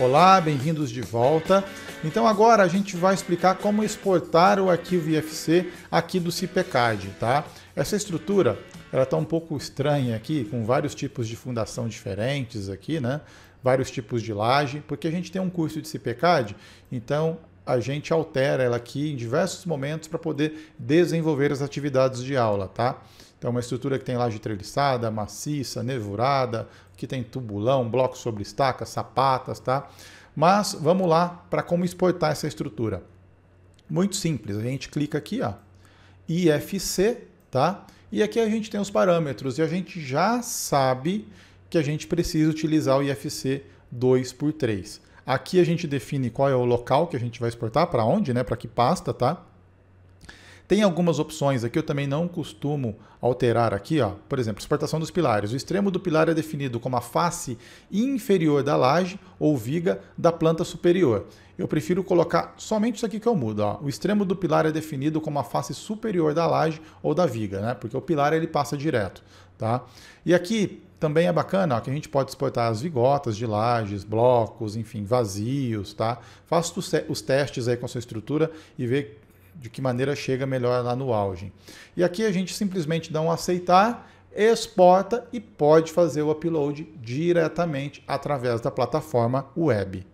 Olá, bem-vindos de volta. Então agora a gente vai explicar como exportar o arquivo IFC aqui do CIPECAD, tá? Essa estrutura, ela tá um pouco estranha aqui, com vários tipos de fundação diferentes aqui, né? Vários tipos de laje, porque a gente tem um curso de CIPECAD, então a gente altera ela aqui em diversos momentos para poder desenvolver as atividades de aula, tá? Então, uma estrutura que tem laje treliçada, maciça, nevurada, que tem tubulão, bloco sobre estaca, sapatas, tá? Mas vamos lá para como exportar essa estrutura. Muito simples, a gente clica aqui, ó, IFC, tá? E aqui a gente tem os parâmetros e a gente já sabe que a gente precisa utilizar o IFC 2x3. Aqui a gente define qual é o local que a gente vai exportar, para onde, né? Para que pasta, tá? Tem algumas opções aqui, eu também não costumo alterar aqui, ó. por exemplo, exportação dos pilares. O extremo do pilar é definido como a face inferior da laje ou viga da planta superior. Eu prefiro colocar somente isso aqui que eu mudo. Ó. O extremo do pilar é definido como a face superior da laje ou da viga, né? porque o pilar ele passa direto. Tá? E aqui também é bacana ó, que a gente pode exportar as vigotas de lajes, blocos, enfim, vazios. Tá? Faça os testes aí com a sua estrutura e ver de que maneira chega melhor lá no auge. E aqui a gente simplesmente dá um aceitar, exporta e pode fazer o upload diretamente através da plataforma web.